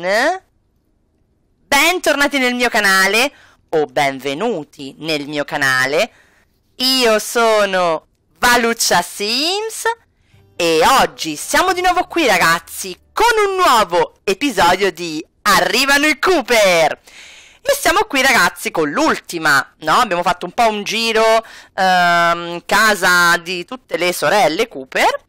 con... Bentornati nel mio canale o benvenuti nel mio canale. Io sono Valuccia Sims e oggi siamo di nuovo qui ragazzi con un nuovo episodio di Arrivano i Cooper. E siamo qui ragazzi con l'ultima, no? Abbiamo fatto un po' un giro ehm, casa di tutte le sorelle Cooper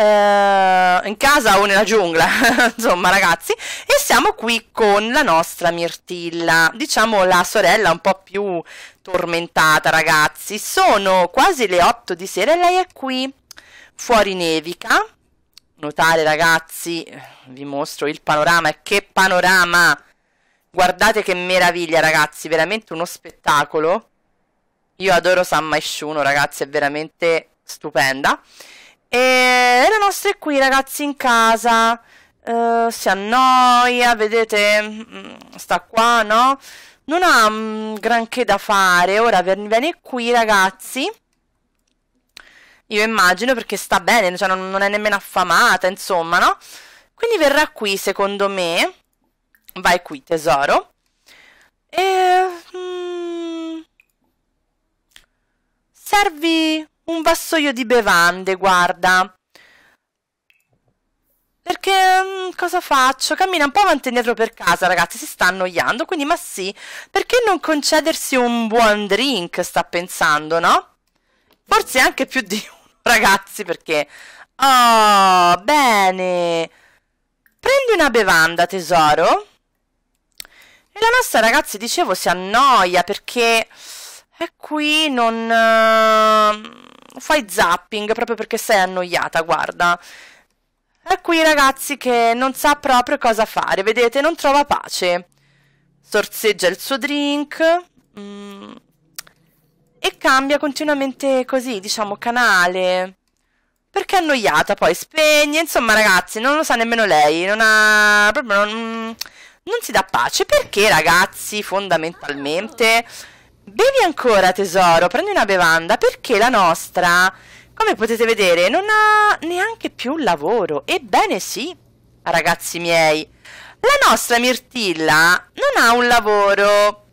eh, in casa o nella giungla, insomma ragazzi, e siamo qui con la nostra Mirtilla, diciamo la sorella un po' più tormentata ragazzi, sono quasi le 8 di sera e lei è qui, fuori nevica, notate ragazzi, vi mostro il panorama e che panorama! Guardate che meraviglia ragazzi, veramente uno spettacolo. Io adoro San Maishuno ragazzi, è veramente stupenda. E le nostre qui, ragazzi, in casa. Uh, si annoia, vedete, mm, sta qua, no? Non ha um, granché da fare. Ora viene qui, ragazzi. Io immagino perché sta bene, cioè non, non è nemmeno affamata, insomma, no? Quindi verrà qui, secondo me. Vai qui, tesoro. E... Mm, servi un vassoio di bevande, guarda. Perché mm, cosa faccio? Cammina un po' avanti e indietro per casa, ragazzi, si sta annoiando, quindi ma sì, perché non concedersi un buon drink, sta pensando, no? Forse anche più di uno, ragazzi, perché... Oh, bene! Prendi una bevanda, tesoro. E la nostra, ragazzi, dicevo, si annoia perché... è qui non... Ehm, fai zapping proprio perché sei annoiata, guarda. È qui ragazzi che non sa proprio cosa fare, vedete, non trova pace. Sorseggia il suo drink mm, e cambia continuamente così, diciamo, canale. Perché è annoiata, poi spegne, insomma ragazzi, non lo sa nemmeno lei, non ha... proprio non, non si dà pace. Perché ragazzi, fondamentalmente... Bevi ancora, tesoro, prendi una bevanda, perché la nostra, come potete vedere, non ha neanche più lavoro. Ebbene sì, ragazzi miei, la nostra Mirtilla non ha un lavoro.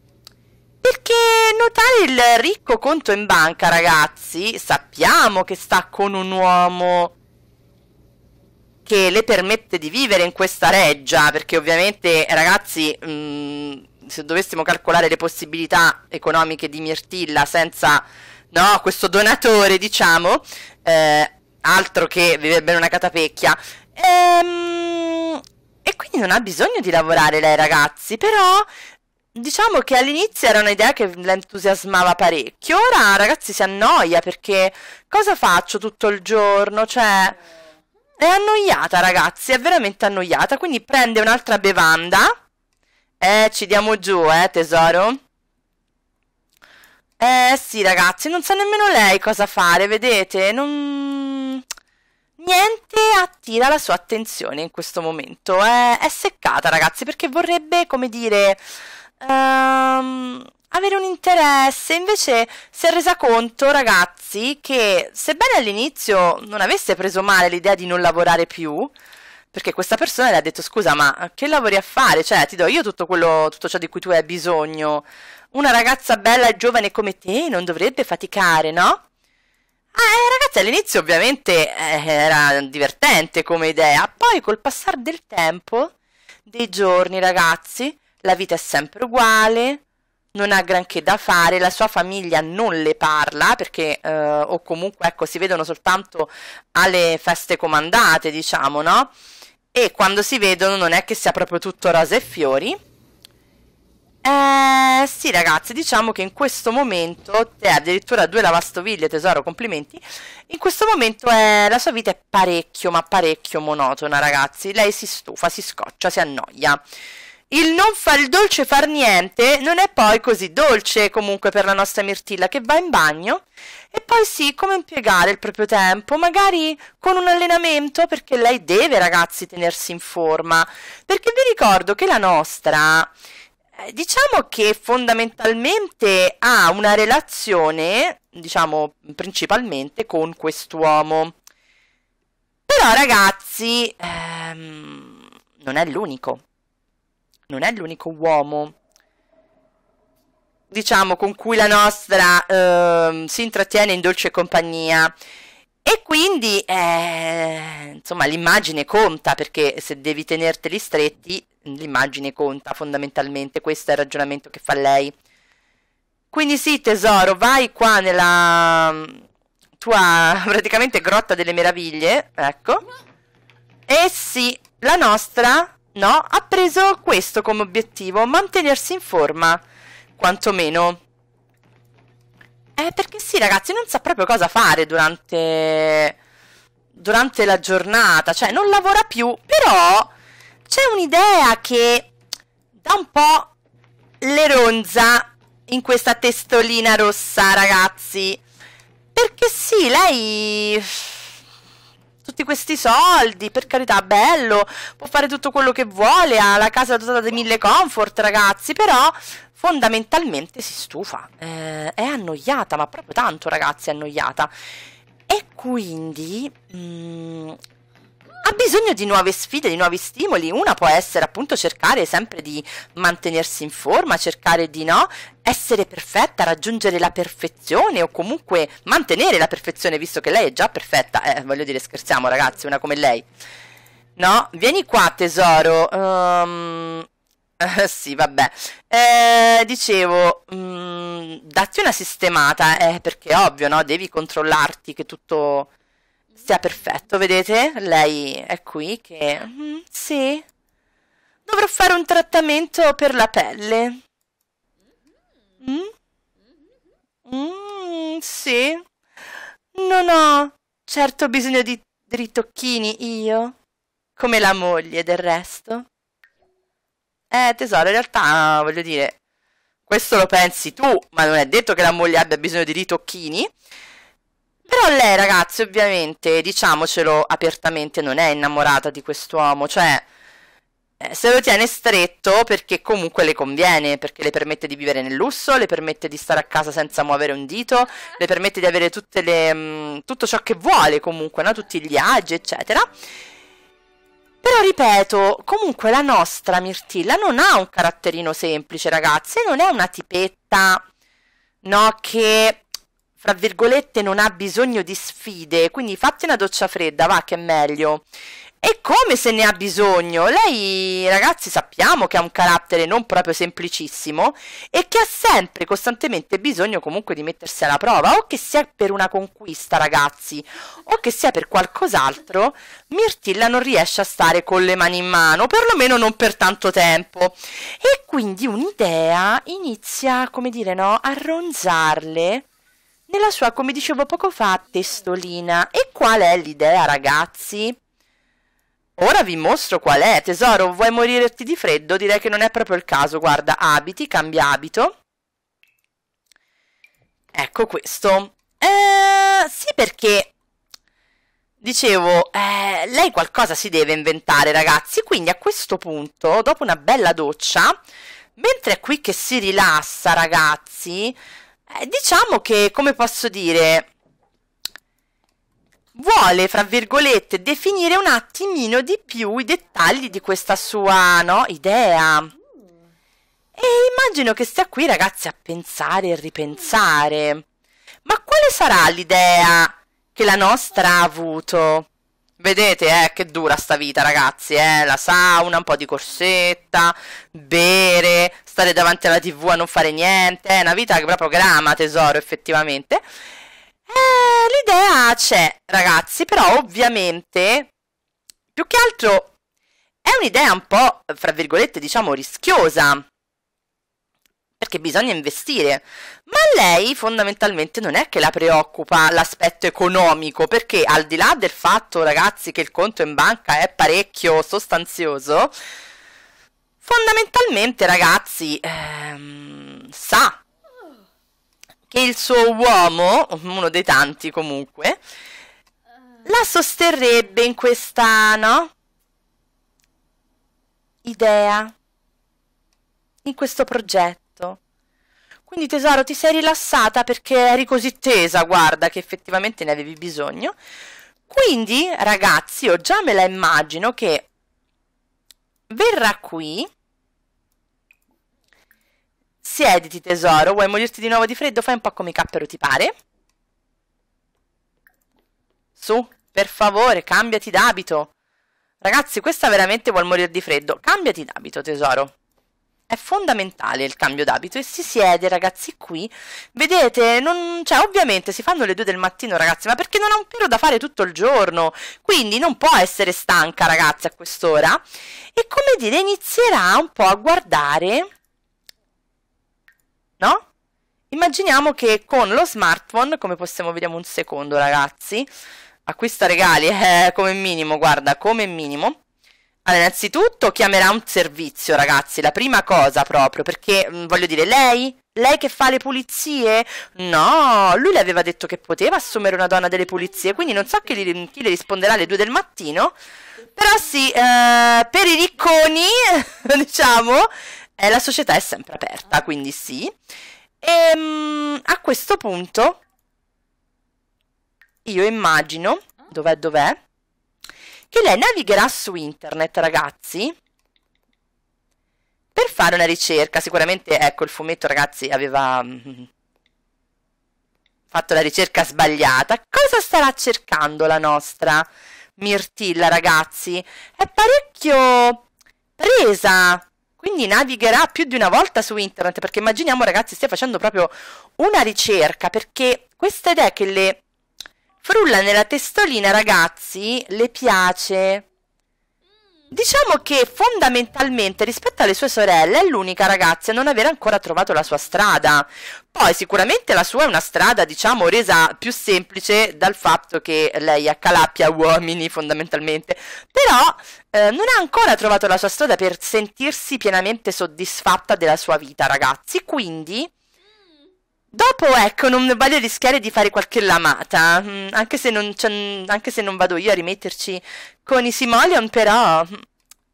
Perché notare il ricco conto in banca, ragazzi, sappiamo che sta con un uomo che le permette di vivere in questa reggia, perché ovviamente, ragazzi... Mh, mm, se dovessimo calcolare le possibilità economiche di Mirtilla senza no, questo donatore, diciamo, eh, altro che vivere bene una catapecchia. Ehm, e quindi non ha bisogno di lavorare lei, ragazzi, però diciamo che all'inizio era un'idea che l'entusiasmava parecchio. Ora, ragazzi, si annoia perché cosa faccio tutto il giorno? Cioè, è annoiata, ragazzi, è veramente annoiata. Quindi prende un'altra bevanda eh, ci diamo giù, eh, tesoro. Eh, sì, ragazzi, non sa nemmeno lei cosa fare, vedete? Non... Niente attira la sua attenzione in questo momento. Eh, è seccata, ragazzi, perché vorrebbe, come dire... Um avere un interesse. Invece si è resa conto, ragazzi, che sebbene all'inizio non avesse preso male l'idea di non lavorare più, perché questa persona le ha detto: Scusa, ma che lavori a fare? Cioè, ti do io tutto, quello, tutto ciò di cui tu hai bisogno. Una ragazza bella e giovane come te non dovrebbe faticare, no? Ah, eh, ragazzi, all'inizio ovviamente eh, era divertente come idea, poi col passare del tempo, dei giorni, ragazzi, la vita è sempre uguale, non ha granché da fare, la sua famiglia non le parla perché eh, o comunque ecco si vedono soltanto alle feste comandate, diciamo, no? e quando si vedono non è che sia proprio tutto rose e fiori. Eh, sì ragazzi, diciamo che in questo momento, te addirittura due lavastoviglie, tesoro, complimenti, in questo momento è, eh, la sua vita è parecchio, ma parecchio monotona ragazzi, lei si stufa, si scoccia, si annoia. Il non far il dolce far niente non è poi così dolce comunque per la nostra Mirtilla che va in bagno e poi sì, come impiegare il proprio tempo, magari con un allenamento perché lei deve ragazzi tenersi in forma, perché vi ricordo che la nostra eh, diciamo che fondamentalmente ha una relazione, diciamo principalmente con quest'uomo. Però ragazzi, ehm, non è l'unico non è l'unico uomo diciamo, con cui la nostra eh, si intrattiene in dolce compagnia. E quindi, eh, insomma, l'immagine conta, perché se devi tenerteli stretti, l'immagine conta fondamentalmente, questo è il ragionamento che fa lei. Quindi sì, tesoro, vai qua nella tua, praticamente, grotta delle meraviglie, ecco. E sì, la nostra no? Ha preso questo come obiettivo, mantenersi in forma, quantomeno. Eh, perché sì, ragazzi, non sa proprio cosa fare durante, durante la giornata, cioè non lavora più, però c'è un'idea che dà un po' le ronza in questa testolina rossa, ragazzi. Perché sì, lei tutti questi soldi, per carità, bello, può fare tutto quello che vuole, ha la casa dotata di mille comfort, ragazzi, però fondamentalmente si stufa, eh, è annoiata, ma proprio tanto, ragazzi, è annoiata. E quindi mh, mm, ha bisogno di nuove sfide, di nuovi stimoli. Una può essere appunto cercare sempre di mantenersi in forma, cercare di no, essere perfetta, raggiungere la perfezione o comunque mantenere la perfezione, visto che lei è già perfetta. Eh, voglio dire, scherziamo ragazzi, una come lei. No, vieni qua tesoro. Um... sì, vabbè. Eh, dicevo, mh, mm, datti una sistemata, eh, perché è ovvio, no? Devi controllarti che tutto stia perfetto, vedete? Lei è qui che... Mm-hmm. sì. Dovrò fare un trattamento per la pelle. Mm-hmm. Mm? Mm, sì. Non ho certo bisogno di ritocchini io. Come la moglie, del resto. Eh, tesoro, in realtà, voglio dire, questo lo pensi tu, ma non è detto che la moglie abbia bisogno di ritocchini. Però lei, ragazzi, ovviamente, diciamocelo apertamente, non è innamorata di quest'uomo, cioè eh, se lo tiene stretto perché comunque le conviene, perché le permette di vivere nel lusso, le permette di stare a casa senza muovere un dito, le permette di avere tutte le, mm, tutto ciò che vuole comunque, no? tutti gli agi, eccetera. Però ripeto, comunque la nostra Mirtilla non ha un caratterino semplice, ragazzi, non è una tipetta, no, che tra virgolette, non ha bisogno di sfide, quindi fatti una doccia fredda, va che è meglio. E come se ne ha bisogno? Lei, ragazzi, sappiamo che ha un carattere non proprio semplicissimo e che ha sempre, costantemente bisogno comunque di mettersi alla prova, o che sia per una conquista, ragazzi, o che sia per qualcos'altro, Mirtilla non riesce a stare con le mani in mano, perlomeno non per tanto tempo. E quindi un'idea inizia, come dire, no, a ronzarle nella sua, come dicevo poco fa, testolina. E qual è l'idea, ragazzi? Ora vi mostro qual è, tesoro, vuoi morirti di freddo? Direi che non è proprio il caso, guarda, abiti, cambia abito. Ecco questo. Eh, sì, perché Dicevo, eh, lei qualcosa si deve inventare, ragazzi. Quindi a questo punto, dopo una bella doccia, mentre è qui che si rilassa, ragazzi, eh, diciamo che, come posso dire, vuole, fra virgolette, definire un attimino di più i dettagli di questa sua, no, idea. E immagino che stia qui, ragazzi, a pensare e ripensare. Ma quale sarà l'idea che la nostra ha avuto? Vedete, eh, che dura sta vita, ragazzi, eh? La sauna, un po' di corsetta, bere, stare davanti alla tv a non fare niente. È una vita che proprio grama, tesoro, effettivamente. Eh, l'idea c'è, ragazzi, però ovviamente, più che altro, è un'idea un po', fra virgolette, diciamo, rischiosa perché bisogna investire. Ma lei fondamentalmente non è che la preoccupa l'aspetto economico, perché al di là del fatto, ragazzi, che il conto in banca è parecchio sostanzioso, fondamentalmente, ragazzi, ehm, sa che il suo uomo, uno dei tanti comunque, la sosterrebbe in questa, no? Idea, in questo progetto. Quindi tesoro, ti sei rilassata perché eri così tesa, guarda, che effettivamente ne avevi bisogno. Quindi, ragazzi, io già me la immagino che verrà qui. Siediti, tesoro. Vuoi morirti di nuovo di freddo? Fai un po' come cappero ti pare. Su, per favore, cambiati d'abito. Ragazzi, questa veramente vuol morire di freddo. Cambiati d'abito, tesoro. È fondamentale il cambio d'abito e si siede, ragazzi, qui. Vedete, non, cioè, ovviamente si fanno le due del mattino, ragazzi, ma perché non ha un pelo da fare tutto il giorno. Quindi non può essere stanca, ragazzi, a quest'ora. E come dire, inizierà un po' a guardare... No? Immaginiamo che con lo smartphone, come possiamo, vediamo un secondo, ragazzi, acquista regali, eh, come minimo, guarda, come minimo allora, innanzitutto chiamerà un servizio, ragazzi, la prima cosa proprio, perché mh, mm, voglio dire, lei lei che fa le pulizie? No, lui le aveva detto che poteva assumere una donna delle pulizie, quindi non so chi, chi le risponderà alle due del mattino. Però sì, eh, per i ricconi, diciamo, eh, la società è sempre aperta, quindi sì. E ehm, mh, a questo punto io immagino, dov'è, dov'è? che lei navigherà su internet, ragazzi, per fare una ricerca. Sicuramente, ecco, il fumetto, ragazzi, aveva mm, fatto la ricerca sbagliata. Cosa starà cercando la nostra Mirtilla, ragazzi? È parecchio presa quindi navigherà più di una volta su internet perché immaginiamo ragazzi stia facendo proprio una ricerca perché questa idea che le Frulla nella testolina, ragazzi, le piace. Diciamo che fondamentalmente rispetto alle sue sorelle è l'unica ragazza a non aver ancora trovato la sua strada. Poi sicuramente la sua è una strada, diciamo, resa più semplice dal fatto che lei accalappia uomini fondamentalmente, però eh, non ha ancora trovato la sua strada per sentirsi pienamente soddisfatta della sua vita, ragazzi. Quindi Dopo, ecco, non voglio rischiare di fare qualche lamata, mm, anche se non, anche se non vado io a rimetterci con i Simoleon, però... Mm,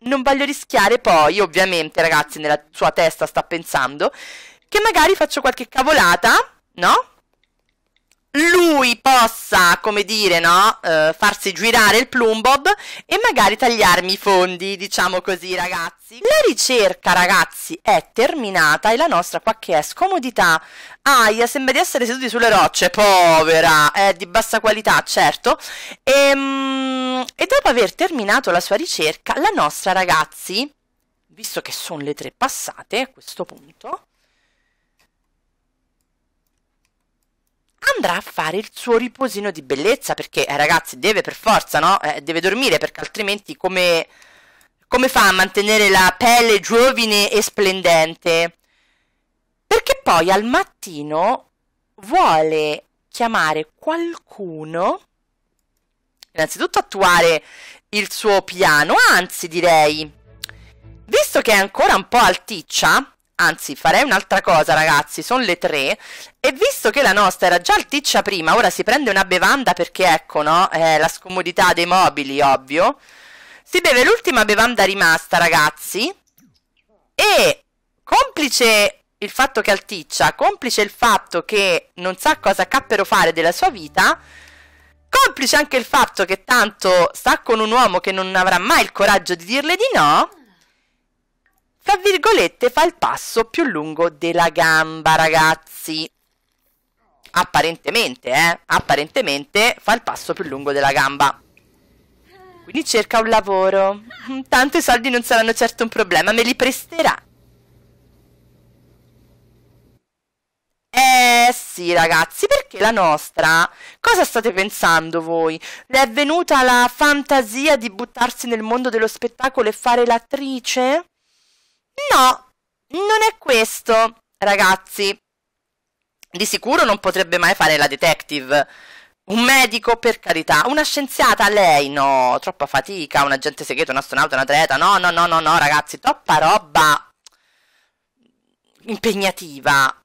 non voglio rischiare poi, ovviamente, ragazzi, nella sua testa sta pensando, che magari faccio qualche cavolata, no? lui possa, come dire, no? Eh, farsi girare il plumbob e magari tagliarmi i fondi, diciamo così, ragazzi. La ricerca, ragazzi, è terminata e la nostra qua che è scomodità. Aia, sembra di essere seduti sulle rocce, povera, è eh, di bassa qualità, certo. E, ehm, e dopo aver terminato la sua ricerca, la nostra, ragazzi, visto che sono le tre passate a questo punto, andrà a fare il suo riposino di bellezza perché eh, ragazzi deve per forza, no? Eh, deve dormire perché altrimenti come, come fa a mantenere la pelle giovine e splendente? Perché poi al mattino vuole chiamare qualcuno, innanzitutto attuare il suo piano, anzi direi, visto che è ancora un po' alticcia, Anzi, farei un'altra cosa, ragazzi, sono le tre. E visto che la nostra era già alticcia prima, ora si prende una bevanda perché, ecco, no? Eh, la scomodità dei mobili, ovvio. Si beve l'ultima bevanda rimasta, ragazzi. E complice il fatto che alticcia, complice il fatto che non sa cosa cappero fare della sua vita, complice anche il fatto che tanto sta con un uomo che non avrà mai il coraggio di dirle di no, fra virgolette fa il passo più lungo della gamba, ragazzi. Apparentemente, eh? Apparentemente fa il passo più lungo della gamba. Quindi cerca un lavoro. Tanto i soldi non saranno certo un problema, me li presterà. Eh sì ragazzi, perché la nostra? Cosa state pensando voi? Le è venuta la fantasia di buttarsi nel mondo dello spettacolo e fare l'attrice? No, non è questo, ragazzi. Di sicuro non potrebbe mai fare la detective. Un medico, per carità, una scienziata, lei no, troppa fatica, un agente segreto, un astronauta, un atleta, no, no, no, no, no, ragazzi, troppa roba impegnativa.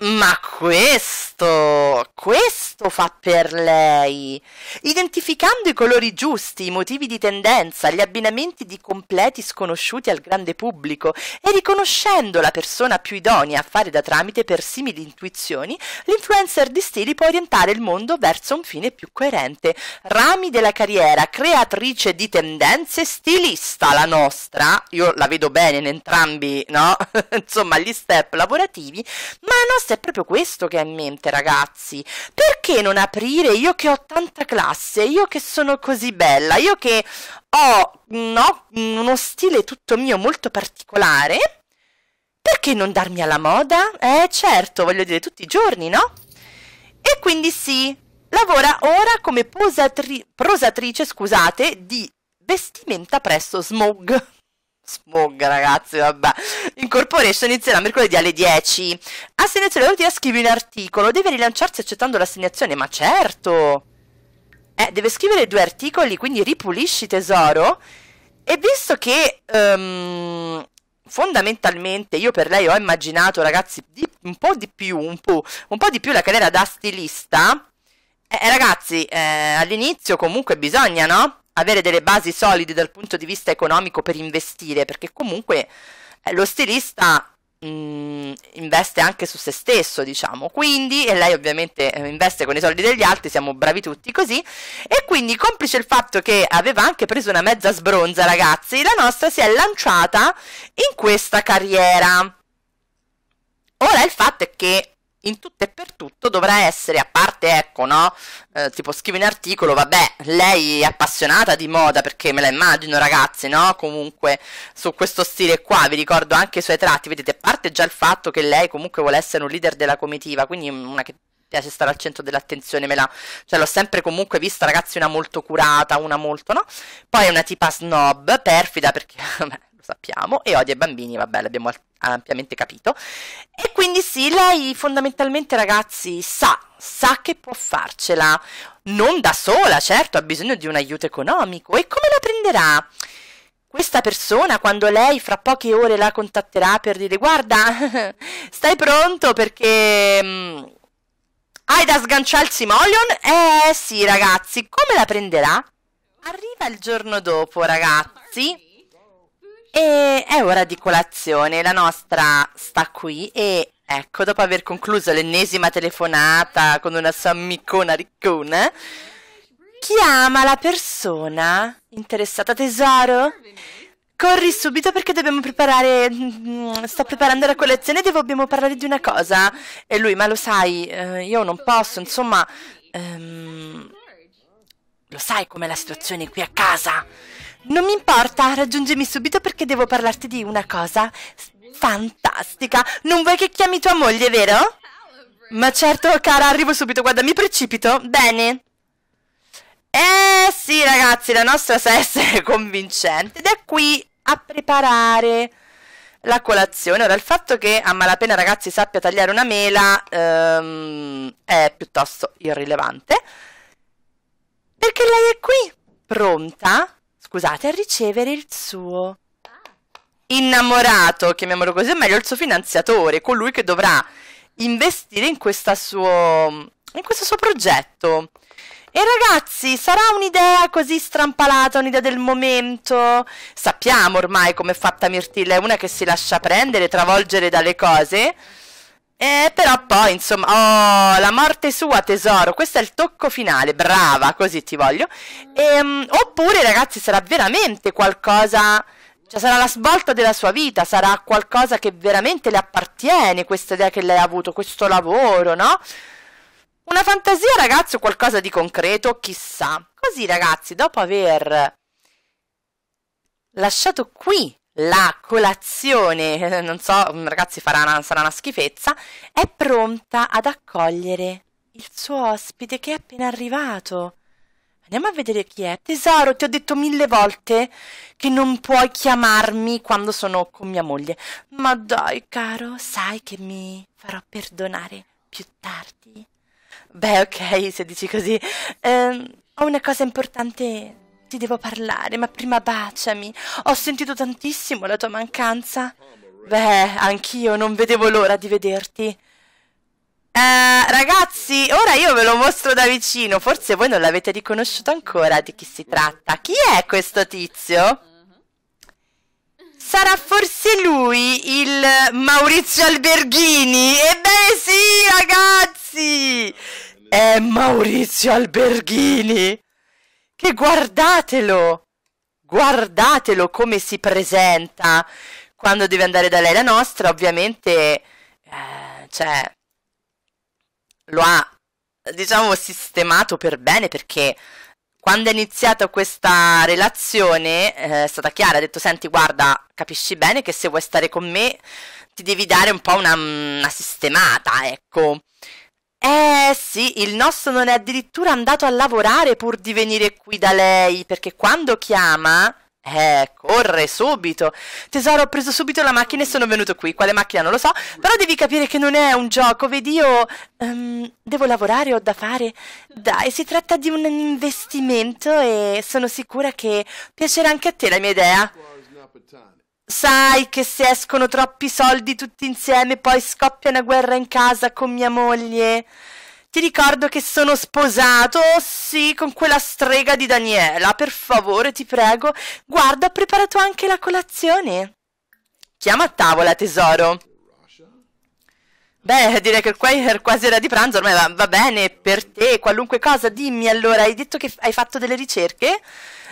Ma questo, questo fa per lei. Identificando i colori giusti, i motivi di tendenza, gli abbinamenti di completi sconosciuti al grande pubblico e riconoscendo la persona più idonea a fare da tramite per simili intuizioni, l'influencer di stili può orientare il mondo verso un fine più coerente. Rami della carriera, creatrice di tendenze, stilista la nostra, io la vedo bene in entrambi, no? Insomma, gli step lavorativi, ma la nostra Forse è proprio questo che ha in mente, ragazzi. Perché non aprire io che ho tanta classe, io che sono così bella, io che ho no, uno stile tutto mio molto particolare? Perché non darmi alla moda? Eh, certo, voglio dire tutti i giorni, no? E quindi sì, lavora ora come posatri- prosatrice, scusate, di vestimenta presso Smog smog ragazzi vabbè Incorporation inizierà mercoledì alle 10 assegnazione volontaria scrivi un articolo deve rilanciarsi accettando l'assegnazione ma certo eh deve scrivere due articoli quindi ripulisci tesoro e visto che um, fondamentalmente io per lei ho immaginato ragazzi di, un po' di più un po', un po' di più la carriera da stilista eh, eh ragazzi, eh, all'inizio comunque bisogna, no? avere delle basi solide dal punto di vista economico per investire, perché comunque eh, lo stilista mh, mm, investe anche su se stesso, diciamo, quindi, e lei ovviamente eh, investe con i soldi degli altri, siamo bravi tutti così, e quindi complice il fatto che aveva anche preso una mezza sbronza, ragazzi, la nostra si è lanciata in questa carriera. Ora il fatto è che in tutto e per tutto dovrà essere, a parte, ecco, no? Eh, tipo scrivi un articolo, vabbè, lei è appassionata di moda perché me la immagino, ragazzi, no? Comunque su questo stile qua, vi ricordo anche i suoi tratti, vedete, a parte già il fatto che lei comunque vuole essere un leader della comitiva, quindi una che piace stare al centro dell'attenzione, me la, cioè l'ho sempre comunque vista, ragazzi, una molto curata, una molto, no? Poi è una tipa snob, perfida perché, vabbè, sappiamo, e odia i bambini, vabbè, l'abbiamo ampiamente capito. E quindi sì, lei fondamentalmente, ragazzi, sa, sa che può farcela. Non da sola, certo, ha bisogno di un aiuto economico. E come la prenderà? Questa persona, quando lei fra poche ore la contatterà per dire guarda, stai pronto perché... Mm, hai da sganciare il Simoleon? Eh sì, ragazzi, come la prenderà? Arriva il giorno dopo, ragazzi. E è ora di colazione, la nostra sta qui e ecco, dopo aver concluso l'ennesima telefonata con una sua amicona riccona, chiama la persona interessata tesoro. Corri subito perché dobbiamo preparare. Mm, sto preparando la colazione e dobbiamo parlare di una cosa. E lui, ma lo sai, eh, io non posso, insomma. Um, lo sai com'è la situazione qui a casa? Non mi importa, raggiungimi subito perché devo parlarti di una cosa fantastica. Non vuoi che chiami tua moglie, vero? Ma certo, cara, arrivo subito, guarda, mi precipito. Bene. Eh sì, ragazzi, la nostra sesta è convincente ed è qui a preparare la colazione. Ora, il fatto che a malapena, ragazzi, sappia tagliare una mela ehm, è piuttosto irrilevante. Perché lei è qui, pronta scusate, a ricevere il suo innamorato, chiamiamolo così, o meglio il suo finanziatore, colui che dovrà investire in, suo, in questo suo progetto. E ragazzi, sarà un'idea così strampalata, un'idea del momento? Sappiamo ormai come è fatta Mirtilla, è una che si lascia prendere, travolgere dalle cose. Eh, però poi, insomma, oh, la morte sua, tesoro, questo è il tocco finale, brava, così ti voglio. Ehm, oppure, ragazzi, sarà veramente qualcosa, cioè sarà la svolta della sua vita, sarà qualcosa che veramente le appartiene, questa idea che lei ha avuto, questo lavoro, no? Una fantasia, ragazzi, o qualcosa di concreto, chissà. Così, ragazzi, dopo aver lasciato qui la colazione, non so, mm, ragazzi, una, sarà una schifezza, è pronta ad accogliere il suo ospite che è appena arrivato. Andiamo a vedere chi è. Tesoro, ti ho detto mille volte che non puoi chiamarmi quando sono con mia moglie. Ma dai, caro, sai che mi farò perdonare più tardi? Beh, ok, se dici così. Eh, ho una cosa importante ti devo parlare, ma prima baciami. Ho sentito tantissimo la tua mancanza. Beh, anch'io non vedevo l'ora di vederti. Eh, ragazzi, ora io ve lo mostro da vicino. Forse voi non l'avete riconosciuto ancora di chi si tratta. Chi è questo tizio? Sarà forse lui il Maurizio Alberghini? Ebbene sì, ragazzi! È Maurizio Alberghini! Che guardatelo! Guardatelo come si presenta quando deve andare da lei. La nostra, ovviamente, eh, cioè, lo ha, diciamo, sistemato per bene perché quando è iniziata questa relazione eh, è stata chiara, ha detto senti guarda capisci bene che se vuoi stare con me ti devi dare un po' una, mm, una sistemata ecco eh sì, il nostro non è addirittura andato a lavorare pur di venire qui da lei, perché quando chiama... Eh, corre subito. Tesoro, ho preso subito la macchina e sono venuto qui. Quale macchina non lo so, però devi capire che non è un gioco. Vedi, io um, devo lavorare, ho da fare. Dai, si tratta di un investimento e sono sicura che piacerà anche a te la mia idea. Sai che se escono troppi soldi tutti insieme poi scoppia una guerra in casa con mia moglie. Ti ricordo che sono sposato, oh sì, con quella strega di Daniela. Per favore, ti prego, guarda, ho preparato anche la colazione. Chiama a tavola, tesoro. Beh, direi che quasi era di pranzo, ormai va, va bene, per te, qualunque cosa, dimmi allora, hai detto che hai fatto delle ricerche?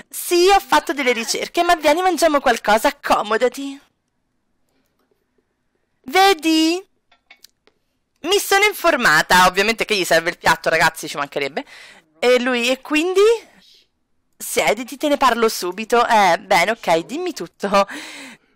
Sì, ho fatto delle ricerche, ma vieni mangiamo qualcosa, accomodati. Vedi? Mi sono informata, ovviamente che gli serve il piatto, ragazzi, ci mancherebbe. E lui, e quindi? Siediti, te ne parlo subito. Eh, bene, ok, dimmi tutto.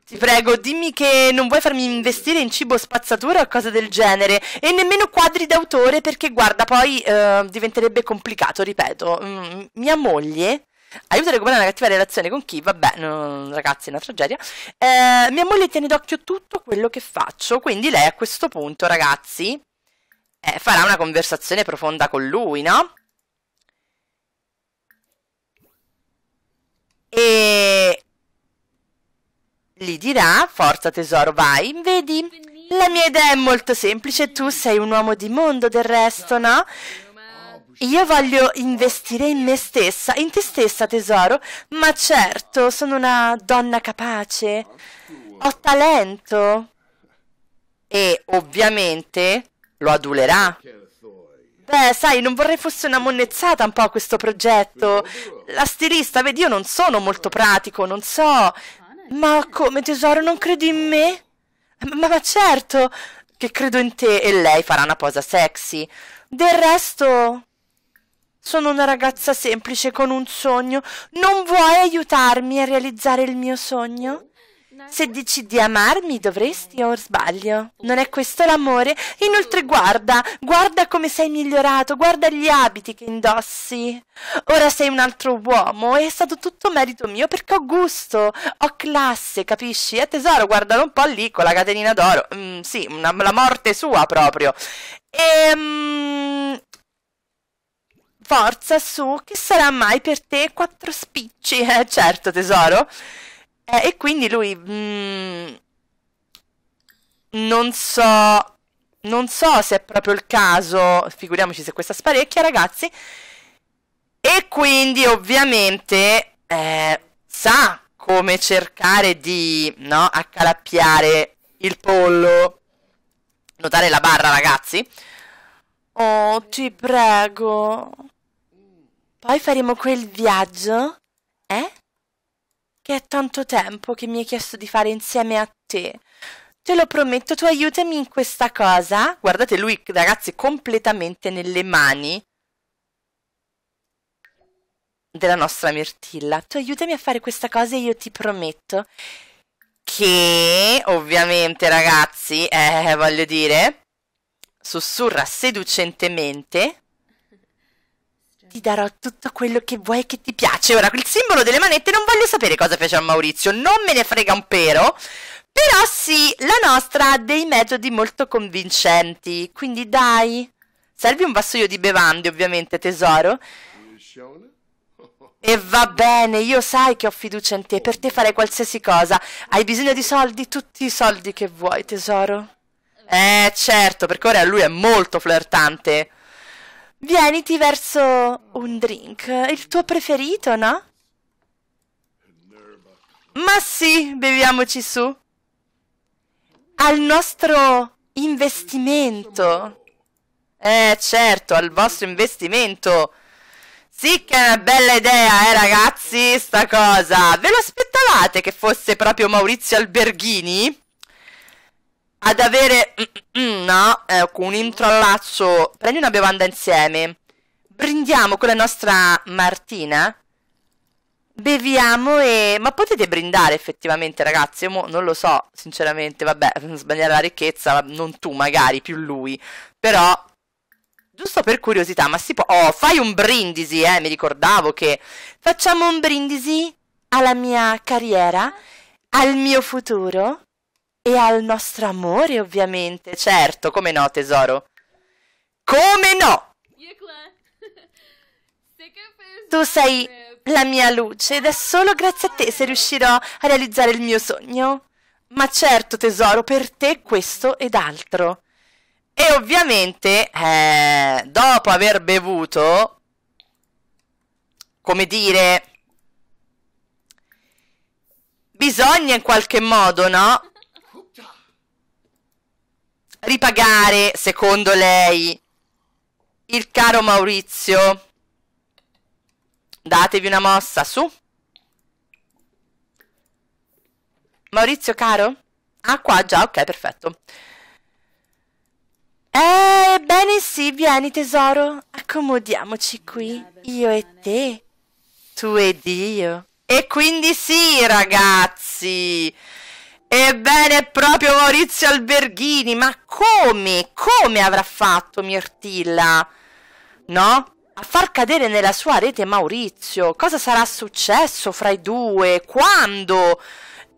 Ti prego, dimmi che non vuoi farmi investire in cibo spazzatura o cose del genere. E nemmeno quadri d'autore perché, guarda, poi eh, diventerebbe complicato, ripeto. Mm, mia moglie aiuta a recuperare una cattiva relazione con chi, vabbè, non, ragazzi, è una tragedia. Eh, mia moglie tiene d'occhio tutto quello che faccio, quindi lei a questo punto, ragazzi, eh, farà una conversazione profonda con lui, no? E gli dirà, forza tesoro, vai, vedi? La mia idea è molto semplice, tu sei un uomo di mondo del resto, no? Io voglio investire in me stessa, in te stessa tesoro, ma certo, sono una donna capace, ho talento. E ovviamente lo adulerà. Beh, sai, non vorrei fosse una monnezzata un po' questo progetto. La stilista, vedi, io non sono molto pratico, non so. Ma come tesoro, non credi in me? Ma, ma certo che credo in te e lei farà una posa sexy. Del resto, sono una ragazza semplice con un sogno. Non vuoi aiutarmi a realizzare il mio sogno? Se dici di amarmi dovresti o sbaglio? Non è questo l'amore? Inoltre guarda, guarda come sei migliorato, guarda gli abiti che indossi. Ora sei un altro uomo e è stato tutto merito mio perché ho gusto, ho classe, capisci? E eh, tesoro, guardalo un po' lì con la catenina d'oro. Mm, sì, una, la morte sua proprio. Ehm. Forza, su, che sarà mai per te quattro spicci? Eh, certo, tesoro. Eh, e quindi lui... Mm, non so... Non so se è proprio il caso, figuriamoci se questa sparecchia, ragazzi. E quindi, ovviamente, eh, sa come cercare di, no, accalappiare il pollo. Notare la barra, ragazzi. Oh, ti prego. Poi faremo quel viaggio, eh? Che è tanto tempo che mi hai chiesto di fare insieme a te. Te lo prometto, tu aiutami in questa cosa. Guardate lui, ragazzi, completamente nelle mani della nostra Mirtilla. Tu aiutami a fare questa cosa e io ti prometto che, ovviamente, ragazzi, eh, voglio dire, sussurra seducentemente ti darò tutto quello che vuoi che ti piace. Ora, il simbolo delle manette non voglio sapere cosa piace a Maurizio, non me ne frega un pero. Però sì, la nostra ha dei metodi molto convincenti, quindi dai. Servi un vassoio di bevande, ovviamente, tesoro. E va bene, io sai che ho fiducia in te, per te farei qualsiasi cosa. Hai bisogno di soldi? Tutti i soldi che vuoi, tesoro. Eh, certo, perché ora lui è molto flirtante. Vieniti verso un drink, il tuo preferito, no? Ma sì, beviamoci su. Al nostro investimento. Eh certo, al vostro investimento. Sì che è una bella idea, eh ragazzi, sta cosa. Ve lo aspettavate che fosse proprio Maurizio Alberghini? ad avere... Mm, mm, no, ecco, un introllazzo. Prendi una bevanda insieme. Brindiamo con la nostra Martina. Beviamo e... Ma potete brindare effettivamente, ragazzi? Io non lo so, sinceramente. Vabbè, sbagliare la ricchezza, non tu magari, più lui. Però... Giusto per curiosità, ma si può... Oh, fai un brindisi, eh, mi ricordavo che... Facciamo un brindisi alla mia carriera, al mio futuro e al nostro amore, ovviamente. Certo, come no, tesoro. Come no? Tu sei la mia luce ed è solo grazie a te se riuscirò a realizzare il mio sogno. Ma certo, tesoro, per te questo ed altro. E ovviamente, eh, dopo aver bevuto, come dire, bisogna in qualche modo, no? ripagare, secondo lei, il caro Maurizio? Datevi una mossa, su. Maurizio caro? Ah, qua già, ok, perfetto. Ebbene eh, sì, vieni tesoro, accomodiamoci qui, io e te, tu ed io. E quindi sì, ragazzi, Ebbene, proprio Maurizio Alberghini, ma come, come avrà fatto Mirtilla? No? A far cadere nella sua rete Maurizio? Cosa sarà successo fra i due? Quando?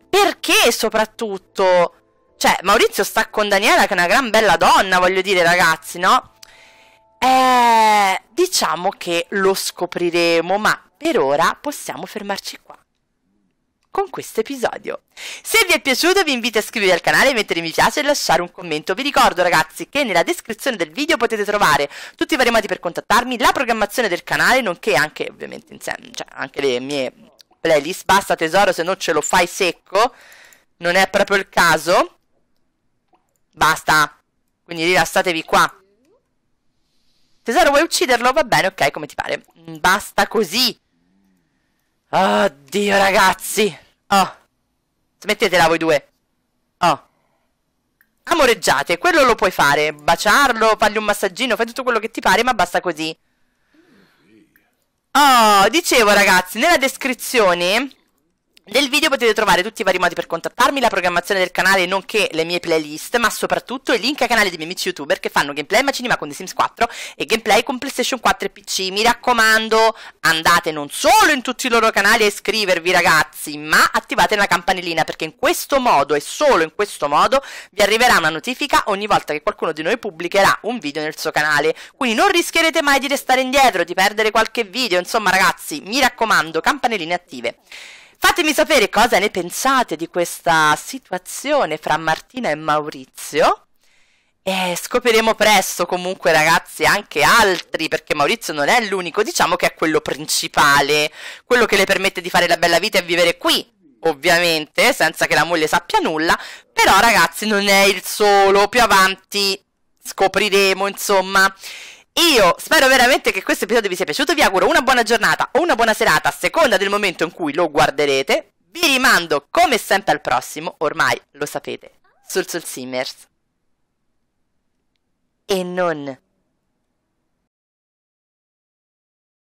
Perché soprattutto? Cioè, Maurizio sta con Daniela che è una gran bella donna, voglio dire ragazzi, no? Eh, diciamo che lo scopriremo, ma per ora possiamo fermarci qua con questo episodio. Se vi è piaciuto vi invito a iscrivervi al canale, mettere mi piace e lasciare un commento. Vi ricordo ragazzi che nella descrizione del video potete trovare tutti i vari modi per contattarmi, la programmazione del canale, nonché anche ovviamente insieme, cioè anche le mie playlist. Basta tesoro, se no ce lo fai secco, non è proprio il caso. Basta, quindi rilassatevi qua. Tesoro, vuoi ucciderlo? Va bene, ok, come ti pare. Basta così. Oddio, ragazzi. Oh. Smettetela voi due. Oh. Amoreggiate, quello lo puoi fare. Baciarlo, fargli un massaggino, fai tutto quello che ti pare, ma basta così. Oh, dicevo ragazzi, nella descrizione nel video potete trovare tutti i vari modi per contattarmi, la programmazione del canale nonché le mie playlist, ma soprattutto i link ai canali dei miei amici youtuber che fanno gameplay Macinima con The Sims 4 e gameplay con PlayStation 4 e PC. Mi raccomando, andate non solo in tutti i loro canali a iscrivervi ragazzi, ma attivate la campanellina perché in questo modo e solo in questo modo vi arriverà una notifica ogni volta che qualcuno di noi pubblicherà un video nel suo canale. Quindi non rischierete mai di restare indietro, di perdere qualche video, insomma ragazzi, mi raccomando, campanelline attive. Fatemi sapere cosa ne pensate di questa situazione fra Martina e Maurizio. E scopriremo presto comunque ragazzi anche altri perché Maurizio non è l'unico, diciamo che è quello principale, quello che le permette di fare la bella vita e vivere qui, ovviamente, senza che la moglie sappia nulla, però ragazzi non è il solo, più avanti scopriremo insomma. Io spero veramente che questo episodio vi sia piaciuto, vi auguro una buona giornata o una buona serata a seconda del momento in cui lo guarderete. Vi rimando come sempre al prossimo, ormai lo sapete, sul Soul Simmers. E non